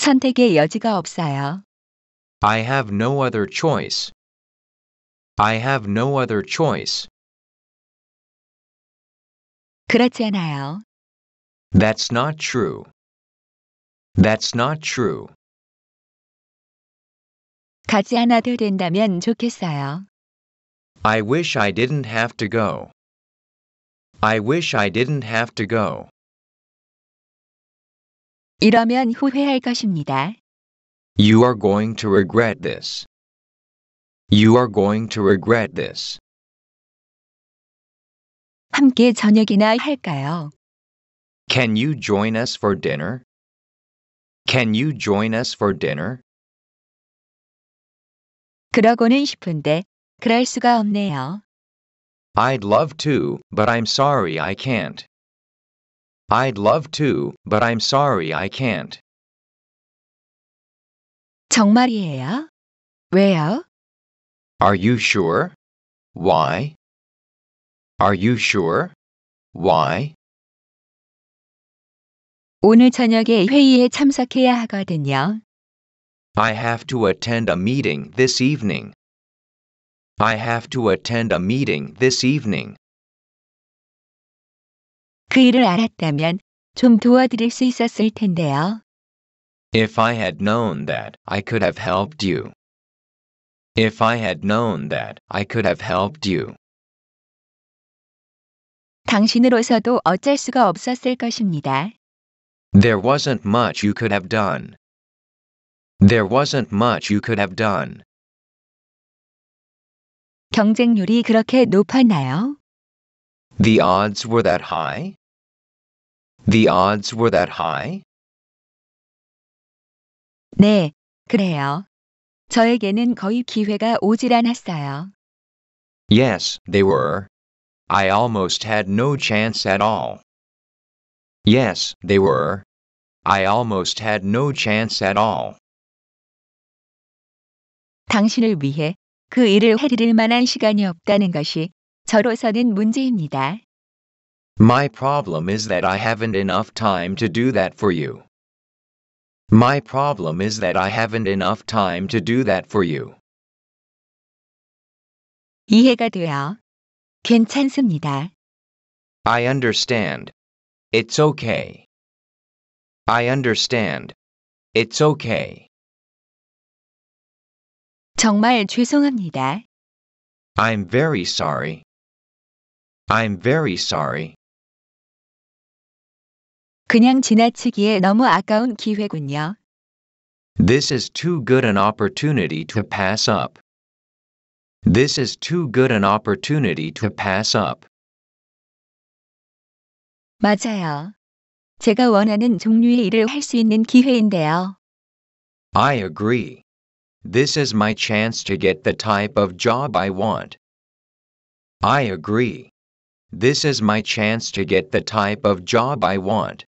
선택의 여지가 없어요. I have no other choice. I have no other choice. 그렇지 않아요. That's not true. That's not true. 가지 않아도 된다면 좋겠어요. I wish I didn't have to go. I wish I didn't have to go. 이러면 후회할 것입니다. You are going to regret this. You are going to regret this. 함께 저녁이나 할까요? Can you join us for dinner? Can you join us for dinner? 그러고는 싶은데 그럴 수가 없네요. I'd love to, but I'm sorry I can't. I'd love to, but I'm sorry I can't. 정말이에요? 왜요? Are you sure? Why? Are you sure? Why? 오늘 저녁에 회의에 참석해야 하거든요. I have to attend a meeting this evening. I have to attend a meeting this evening. 그 일을 알았다면 좀 도와드릴 수 있었을 텐데요. If I had known that, I could have helped you. If I had known that, I could have helped you. 당신으로서도 어쩔 수가 없었을 것입니다. There wasn't much you could have done. There wasn't much you could have done. 경쟁률이 그렇게 높았나요? The odds were that high? The odds were that high? 네, 그래요. 저에게는 거의 기회가 오질 않았어요. Yes, they were. I almost had no chance at all. Yes, they were. I almost had no chance at all. 당신을 위해 그 일을 해드릴 만한 시간이 없다는 것이 저로서는 문제입니다. My problem is that I haven't enough time to do that for you. My problem is that I haven't enough time to do that for you. 이해가 돼요. 괜찮습니다. I understand. It's okay. I understand. It's okay. 정말 죄송합니다. I'm very sorry. I'm very sorry. 그냥 지나치기에 너무 아까운 기회군요. This is too good an opportunity to pass up. This is too good an opportunity to pass up. 맞아요. 제가 원하는 종류의 일을 할 수 있는 기회인데요. I agree. This is my chance to get the type of job I want. I agree. This is my chance to get the type of job I want.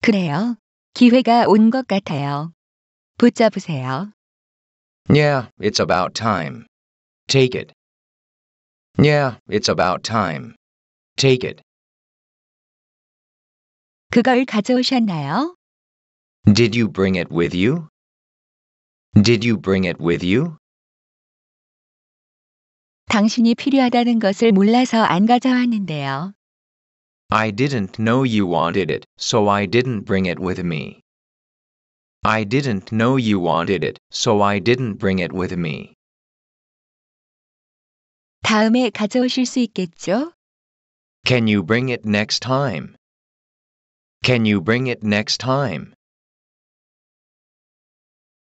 그래요. 기회가 온 것 같아요. 붙잡으세요. Yeah, it's about time. Take it. Yeah, it's about time. Take it. 그걸 가져오셨나요? Did you bring it with you? Did you bring it with you? 당신이 필요하다는 것을 몰라서 안 가져왔는데요. I didn't know you wanted it, so I didn't bring it with me. I didn't know you wanted it, so I didn't bring it with me. 다음에 가져오실 수 있겠죠? Can you bring it next time? Can you bring it next time?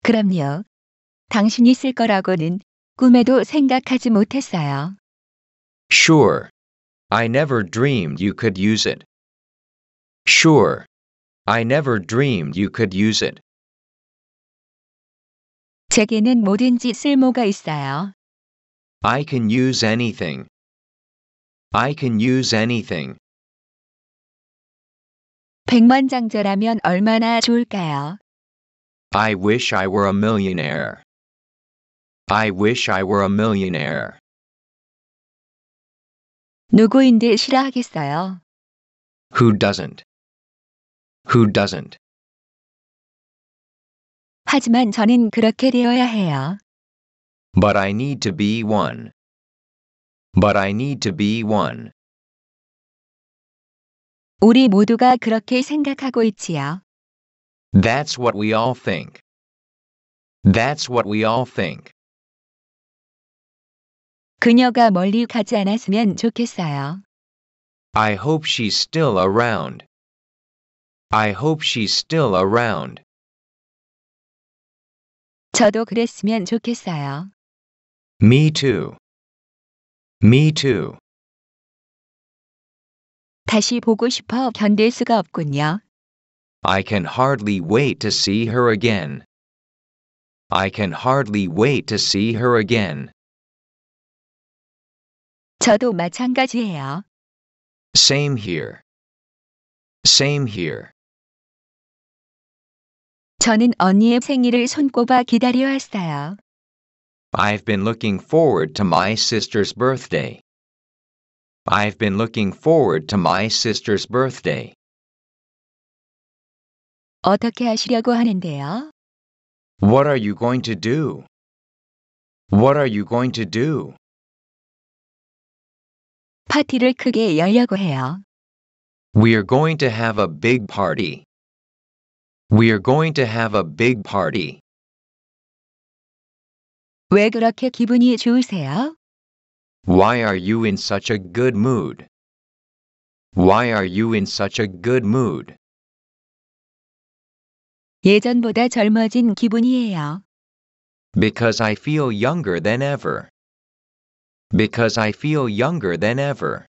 그럼요. 당신이 쓸 거라고는 꿈에도 생각하지 못했어요. Sure. I never dreamed you could use it. Sure. I never dreamed you could use it. 제게는 뭐든지 쓸모가 있어요. I can use anything. I can use anything. 백만장자라면 얼마나 좋을까요? I wish I were a millionaire. I wish I were a millionaire. 누구인들 싫어하겠어요? Who doesn't? Who doesn't? 하지만 저는 그렇게 되어야 해요. But I need to be one. But I need to be one. 우리 모두가 그렇게 생각하고 있지요. That's what we all think. That's what we all think. 그녀가 멀리 가지 않았으면 좋겠어요. I hope she's still around. I hope she's still around. 저도 그랬으면 좋겠어요. Me too. Me too. 다시 보고 싶어 견딜 수가 없군요. I can hardly wait to see her again. I can hardly wait to see her again. 저도 마찬가지예요. Same here. Same here. 저는 언니의 생일을 손꼽아 기다려 기다려왔어요. I've been looking forward to my sister's birthday. I've been looking forward to my sister's birthday. 어떻게 하시려고 하는데요? What are you going to do? What are you going to do? 파티를 크게 열려고 해요. We are going to have a big party. We are going to have a big party. 왜 그렇게 기분이 좋으세요? Why are you in such a good mood? Why are you in such a good mood? 예전보다 젊어진 기분이에요. Because I feel younger than ever because I feel younger than ever.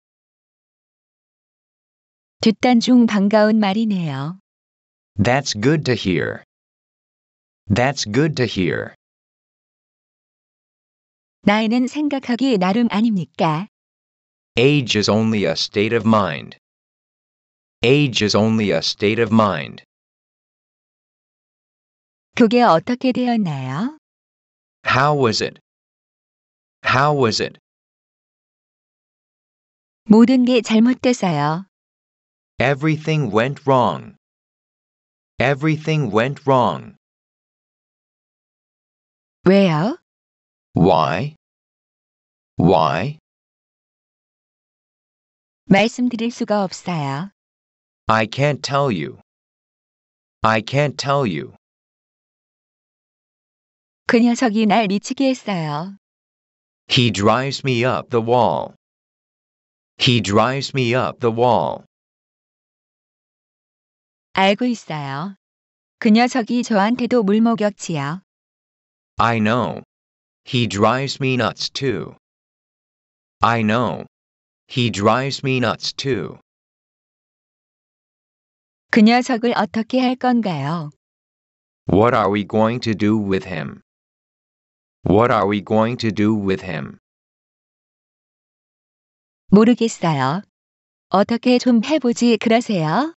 듣단 중 반가운 말이네요. That's good to hear. That's good to hear. 나이는 생각하기 나름 아닙니까? Age is only a state of mind. Age is only a state of mind. 그게 어떻게 되었나요? How was it? How was it? 모든 게 잘못됐어요. Everything went wrong. Everything went wrong. 왜요? Why? Why? 말씀드릴 수가 없어요. I can't tell you. I can't tell you. 그 녀석이 날 미치게 했어요. He drives me up the wall. He drives me up the wall. 알고 있어요. 그 녀석이 저한테도 물먹였지요. I know. He drives me nuts too. I know. He drives me nuts too. 그 녀석을 어떻게 할 건가요? What are we going to do with him? What are we going to do with him? 모르겠어요. 어떻게 좀 해보지 그러세요?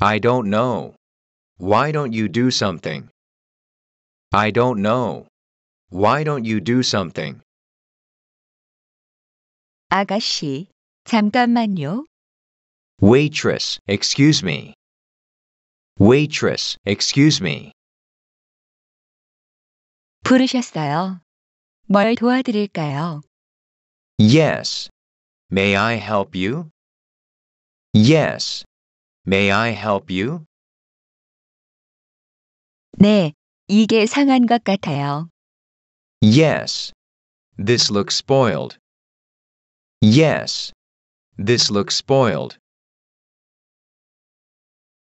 I don't know. Why don't you do something? I don't know. Why don't you do something? 아가씨, 잠깐만요. Waitress, excuse me. Waitress, excuse me. 부르셨어요. 뭘 도와드릴까요? Yes. May I help you? Yes. May I help you? 네, 이게 상한 것 같아요. Yes. This looks spoiled. Yes. This looks spoiled.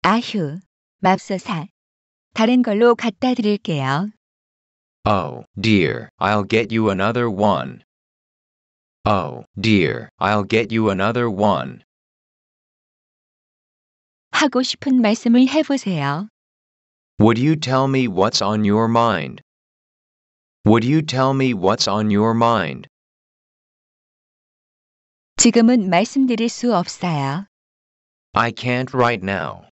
아휴, 맙소사. 다른 걸로 갖다 드릴게요. Oh, dear, I'll get you another one. Oh, dear, I'll get you another one. 하고 싶은 말씀을 해보세요. Would you tell me what's on your mind? Would you tell me what's on your mind? 지금은 말씀드릴 수 없어요. I can't right now.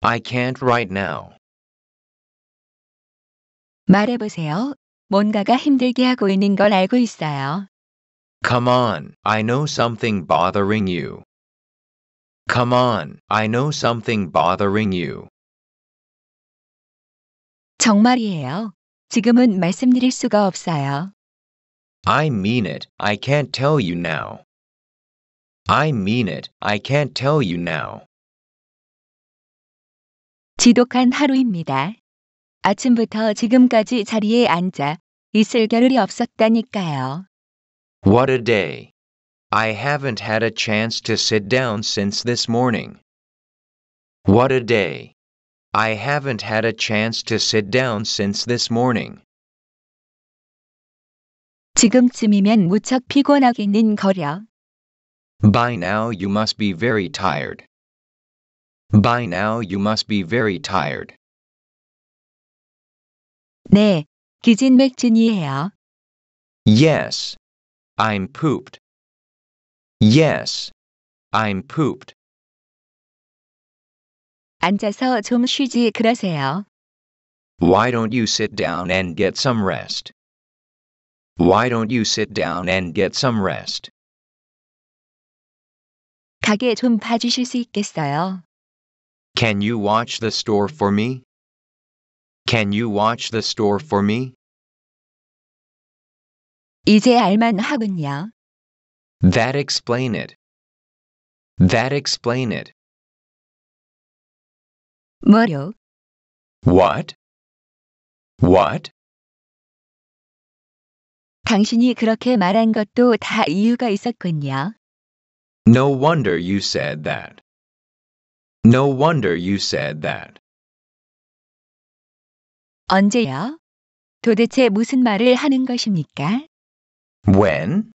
I can't right now. 말해보세요. 뭔가가 힘들게 하고 있는 걸 알고 있어요. Come on, I know something bothering you. Come on, I know something bothering you. 정말이에요. 지금은 말씀드릴 수가 없어요. I mean it, I can't tell you now. I mean it, I can't tell you now. 지독한 하루입니다. 아침부터 지금까지 자리에 앉아 있을 겨를이 없었다니까요. What a day. I haven't had a chance to sit down since this morning. What a day. I haven't had a chance to sit down since this morning. 지금쯤이면 무척 피곤하겠는 거려. By now you must be very tired. By now you must be very tired. 네, 기진맥진이에요. Yes, I'm pooped. Yes, I'm pooped. 앉아서 좀 쉬지 그러세요. Why don't you sit down and get some rest? Why don't you sit down and get some rest? 가게 좀 봐주실 수 있겠어요? Can you watch the store for me? Can you watch the store for me? 이제 알만 하군요. That explain it. That explain it. 뭐요? What? What? 당신이 그렇게 말한 것도 다 이유가 있었군요. No wonder you said that. No wonder you said that. 언제요? 도대체 무슨 말을 하는 것입니까? When?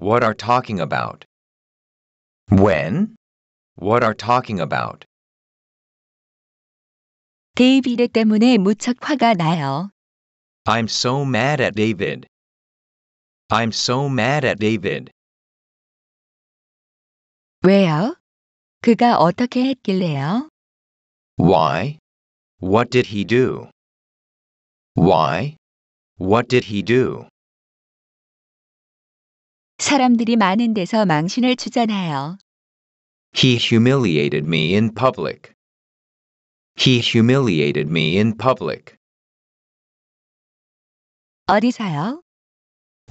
What are talking about? When? What are talking about? 데이비드 때문에 무척 화가 나요. I'm so mad at David. I'm so mad at David. 왜요? 그가 어떻게 했길래요? Why? What did he do? Why? What did he do? 사람들이 많은 데서 망신을 주잖아요. He humiliated me in public. He humiliated me in public. 어디서요?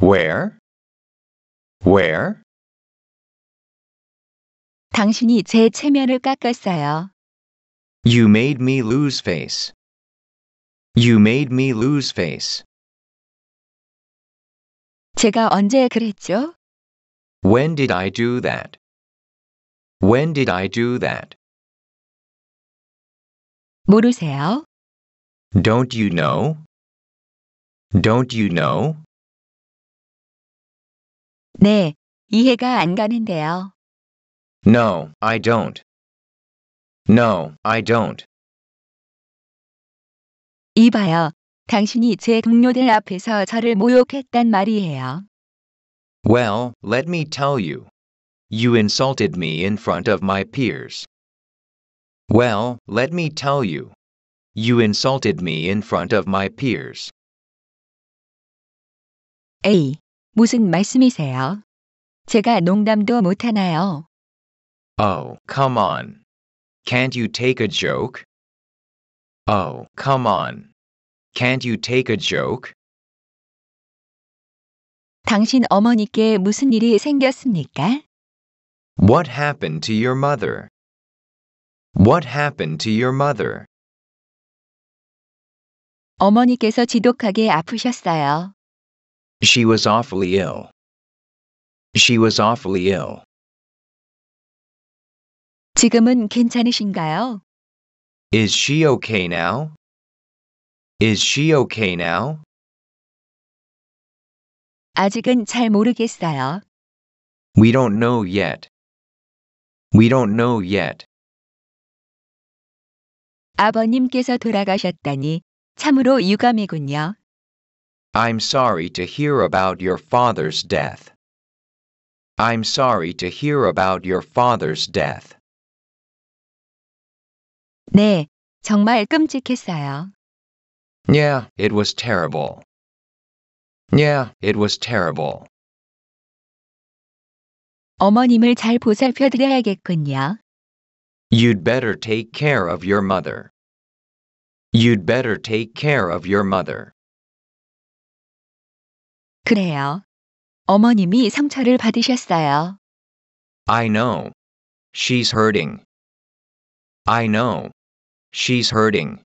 Where? Where? 당신이 제 체면을 깎았어요. You made me lose face. You made me lose face. 제가 언제 그랬죠? When did I do that? When did I do that? 모르세요? Don't you know? Don't you know? 네, 이해가 안 가는데요. No, I don't. No, I don't. 이봐요. 당신이 제 동료들 앞에서 저를 모욕했단 말이에요. Well, let me tell you. You insulted me in front of my peers. Well, let me tell you. You insulted me in front of my peers. 에이, 무슨 말씀이세요? 제가 농담도 못 하나요? Oh, come on. Can't you take a joke? Oh, come on. Can't you take a joke? 당신 어머니께 무슨 일이 생겼습니까? What happened to your mother? What happened to your mother? 어머니께서 지독하게 아프셨어요. She was awfully ill. She was awfully ill. 지금은 괜찮으신가요? Is she okay now? Is she okay now? 아직은 잘 모르겠어요. We don't know yet. We don't know yet. 아버님께서 돌아가셨다니 참으로 유감이군요. I'm sorry to hear about your father's death. I'm sorry to hear about your father's death. 네, 정말 끔찍했어요. Yeah, it was terrible. Yeah, it was terrible. 어머님을 잘 보살펴 드려야겠군요. You'd better take care of your mother. You'd better take care of your mother. 그래요. 어머님이 상처를 받으셨어요. I know. She's hurting. I know. She's hurting.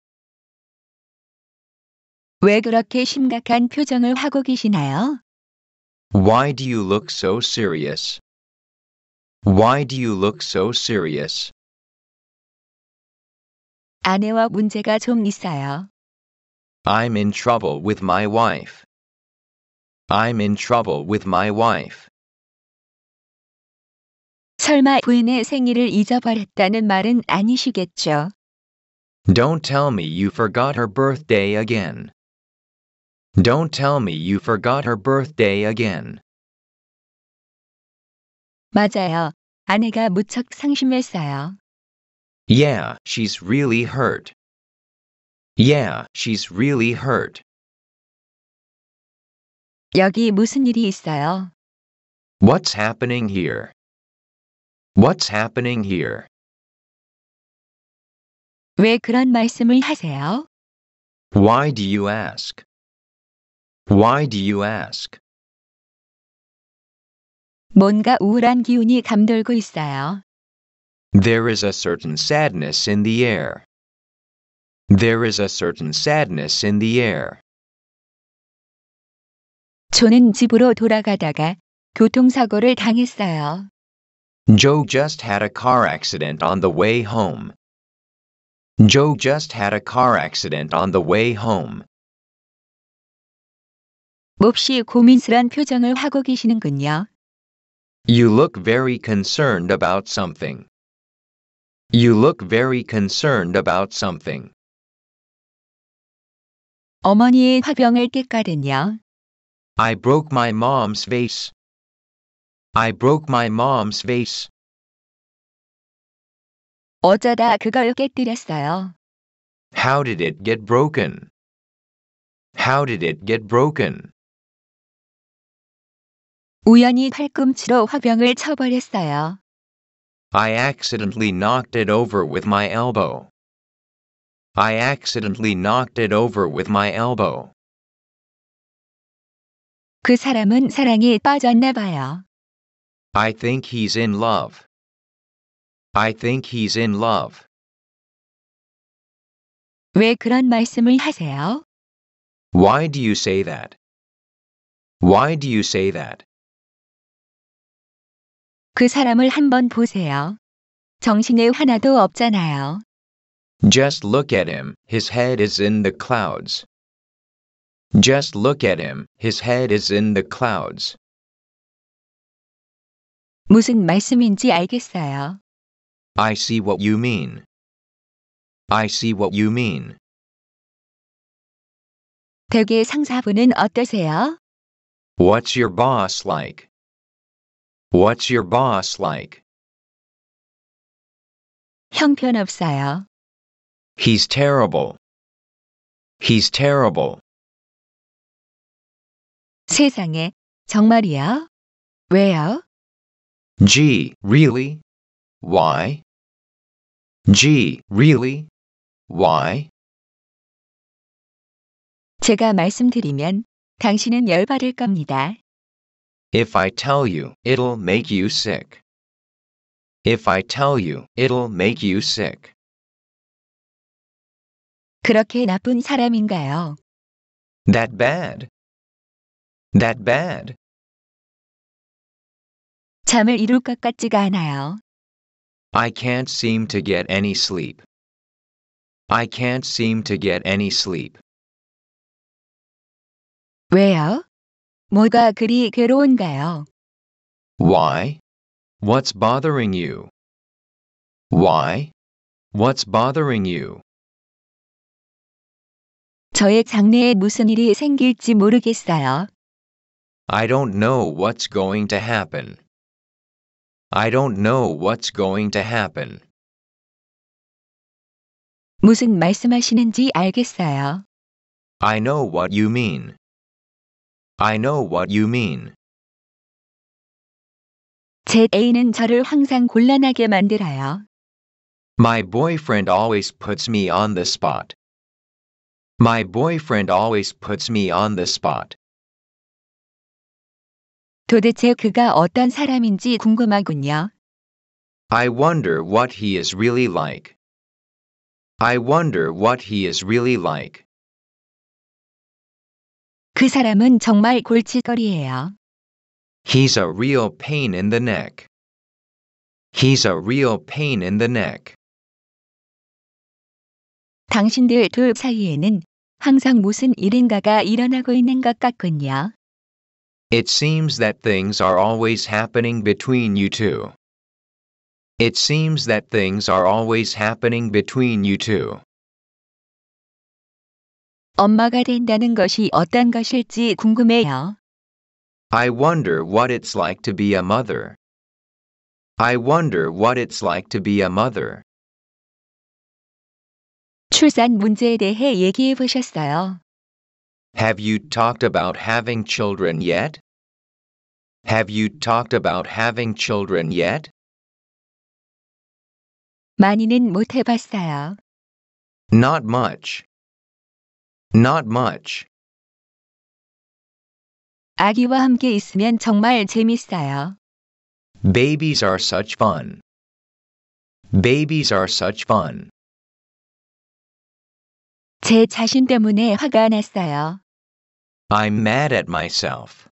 왜 그렇게 심각한 표정을 하고 계시나요? Why do you look so serious? Why do you look so serious? 아내와 문제가 좀 있어요. I'm in trouble with my wife. I'm in trouble with my wife. 설마 부인의 생일을 잊어버렸다는 말은 아니시겠죠? Don't tell me you forgot her birthday again. Don't tell me you forgot her birthday again. 맞아요. 아내가 무척 상심했어요. Yeah, she's really hurt. Yeah, she's really hurt. 여기 무슨 일이 있어요? What's happening here? What's happening here? 왜 그런 말씀을 하세요? Why do you ask? Why do you ask? 뭔가 우울한 기운이 감돌고 있어요. There is a certain sadness in the air. There is a certain sadness in the air. 저는 집으로 돌아가다가 교통사고를 당했어요. Joe just had a car accident on the way home. Joe just had a car accident on the way home. 몹시 고민스런 표정을 하고 계시는군요. You look very concerned about something. You look very concerned about something. 어머니의 화병을 깨까르냐? I broke my mom's vase. I broke my mom's vase. 어쩌다 그걸 깨뜨렸어요. How did it get broken? How did it get broken? 우연히 팔꿈치로 화병을 쳐버렸어요. I accidentally knocked it over with my elbow. I accidentally knocked it over with my elbow. 그 사람은 사랑에 빠졌나 봐요. I think he's in love. I think he's in love. 왜 그런 말씀을 하세요? Why do you say that? Why do you say that? 그 사람을 한번 보세요. 정신에 하나도 없잖아요. Just look at him, his head is in the clouds. Just look at him, his head is in the clouds. 무슨 말씀인지 알겠어요. I see what you mean. I see what you mean. 댁의 상사분은 어떠세요? What's your boss like? What's your boss like? 형편없어요. He's terrible. He's terrible. 세상에, 정말이야? 왜요? Gee, really? Why? Gee, really? Why? 제가 말씀드리면 당신은 열받을 겁니다. If I tell you, it'll make you sick. If I tell you, it'll make you sick. 그렇게 나쁜 사람인가요? That bad. That bad. 잠을 이룰 것 같지가 않아요. I can't seem to get any sleep. I can't seem to get any sleep. 왜요? 뭐가 그리 괴로운가요? Why? What's bothering you? Why? What's bothering you? 저의 장래에 무슨 일이 생길지 모르겠어요. I don't know what's going to happen. I don't know what's going to happen. 무슨 말씀하시는지 알겠어요. I know what you mean. I know what you mean. 제 애인은 저를 항상 곤란하게 만들어요. My boyfriend always puts me on the spot. My boyfriend always puts me on the spot. 도대체 그가 어떤 사람인지 궁금하군요. I wonder what he is really like. I wonder what he is really like. 그 사람은 정말 골칫거리예요. He's a real pain in the neck. He's a real pain in the neck. 당신들 둘 사이에는 항상 무슨 일인가가 일어나고 있는 것 같군요. It seems that things are always happening between you two. It seems that things are always happening between you two. 엄마가 된다는 것이 어떤 것일지 궁금해요. I wonder what it's like to be a mother. I wonder what it's like to be a mother. 출산 문제에 대해 얘기해 보셨어요? Have you talked about having children yet? Have you talked about having children yet? 많이는 못 해봤어요. Not much. Not much. 아기와 함께 있으면 정말 재밌어요. Babies are such fun. Babies are such fun. 제 자신 때문에 화가 났어요. I'm mad at myself.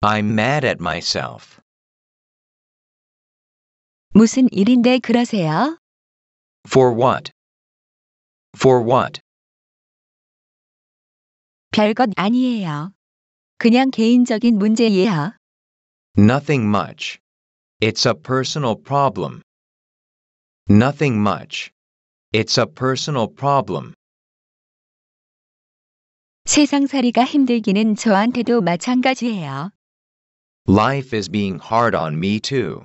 I'm mad at myself. 무슨 일인데 그러세요? For what? For what? 별것 아니에요. 그냥 개인적인 문제예요. Nothing much. It's a personal problem. Nothing much. It's a personal problem. 세상살이가 힘들기는 저한테도 마찬가지예요. Life is being hard on me too.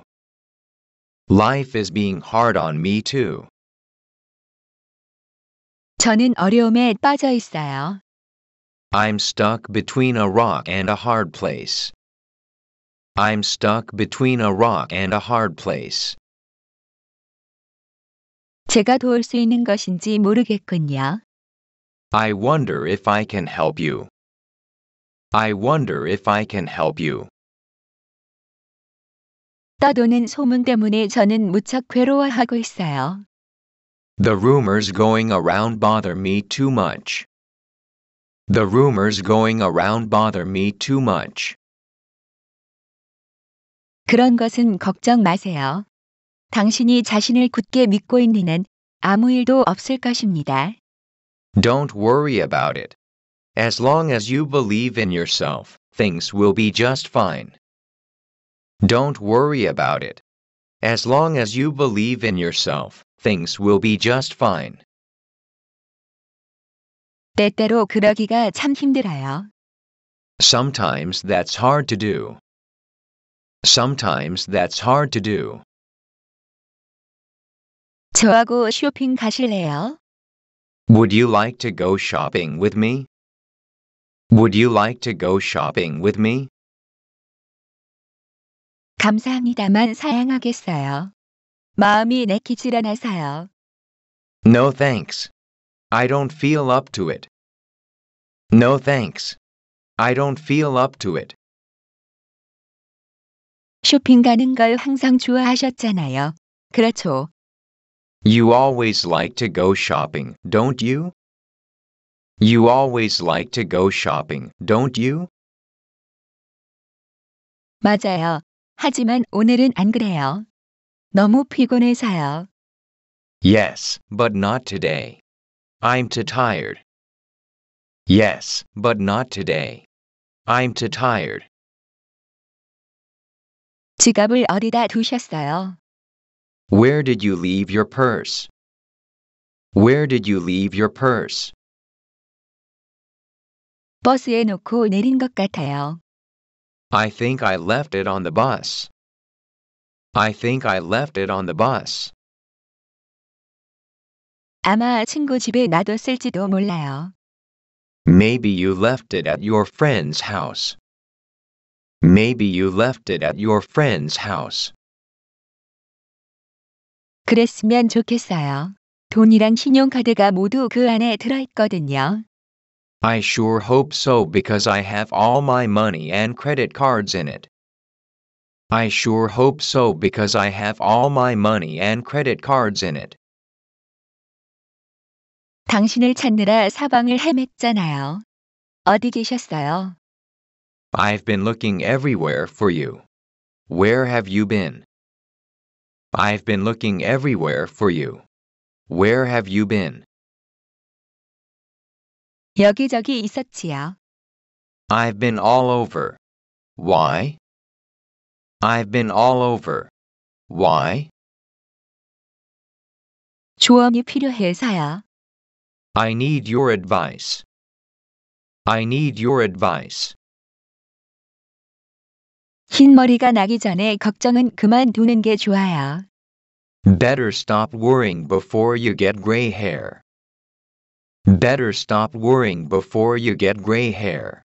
Life is being hard on me too. 저는 어려움에 빠져 있어요. I'm stuck between a rock and a hard place. I'm stuck between a rock and a hard place. 제가 도울 수 있는 것인지 모르겠군요. I wonder if I can help you. I wonder if I can help you. 떠도는 소문 때문에 저는 무척 괴로워하고 있어요. The rumors going around bother me too much. The rumors going around bother me too much. 그런 것은 걱정 마세요. 당신이 자신을 굳게 믿고 있는 한 아무 일도 없을 것입니다. Don't worry about it. As long as you believe in yourself, things will be just fine. Don't worry about it. As long as you believe in yourself, things will be just fine. 때때로 그러기가 참 힘들어요. Sometimes that's hard to do. Sometimes that's hard to do. 저하고 쇼핑 가실래요? Would you like to go shopping with me? Would you like to go shopping with me? 감사합니다만 사양하겠어요. 마음이 내키질않아서요. No thanks. I don't feel up to it. No thanks. I don't feel up to it. 쇼핑 가는 걸 항상 좋아하셨잖아요. 그렇죠. You always like to go shopping, don't you? You always like to go shopping, don't you? 맞아요. 하지만 오늘은 안 그래요. 너무 피곤해서요. Yes, but not today. I'm too tired. Yes, but not today. I'm too tired. 지갑을 어디다 두셨어요? Where did you leave your purse? Where did you leave your purse? 버스에 놓고 내린 것 같아요. I think I left it on the bus. I think I left it on the bus. 아마 친구 집에 놔뒀을지도 몰라요. Maybe you left it at your friend's house. Maybe you left it at your friend's house. 그랬으면 좋겠어요. 돈이랑 신용카드가 모두 그 안에 들어있거든요. I sure hope so because I have all my money and credit cards in it. I sure hope so because I have all my money and credit cards in it. 당신을 찾느라 사방을 헤맸잖아요. 어디 계셨어요? I've been looking everywhere for you. Where have you been? I've been looking everywhere for you. Where have you been? 여기저기 있었지요. I've been all over. Why? I've been all over. Why? 조언이 필요해서요. I need your advice. I need your advice. 흰 머리가 나기 전에 걱정은 그만두는 게 좋아요. Better stop worrying before you get gray hair. Better stop worrying before you get gray hair.